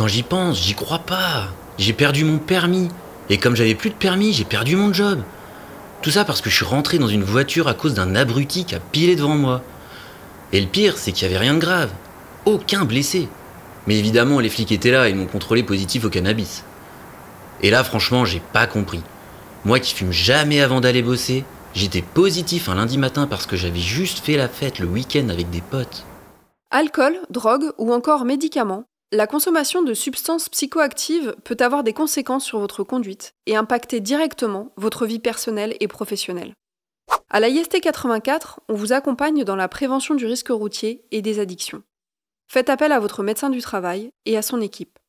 Quand j'y pense, j'y crois pas. J'ai perdu mon permis. Et comme j'avais plus de permis, j'ai perdu mon job. Tout ça parce que je suis rentré dans une voiture à cause d'un abruti qui a pilé devant moi. Et le pire, c'est qu'il n'y avait rien de grave. Aucun blessé. Mais évidemment, les flics étaient là et m'ont contrôlé positif au cannabis. Et là, franchement, j'ai pas compris. Moi qui fume jamais avant d'aller bosser, j'étais positif un lundi matin parce que j'avais juste fait la fête le week-end avec des potes. Alcool, drogue ou encore médicaments, la consommation de substances psychoactives peut avoir des conséquences sur votre conduite et impacter directement votre vie personnelle et professionnelle. À la IST 84, on vous accompagne dans la prévention du risque routier et des addictions. Faites appel à votre médecin du travail et à son équipe.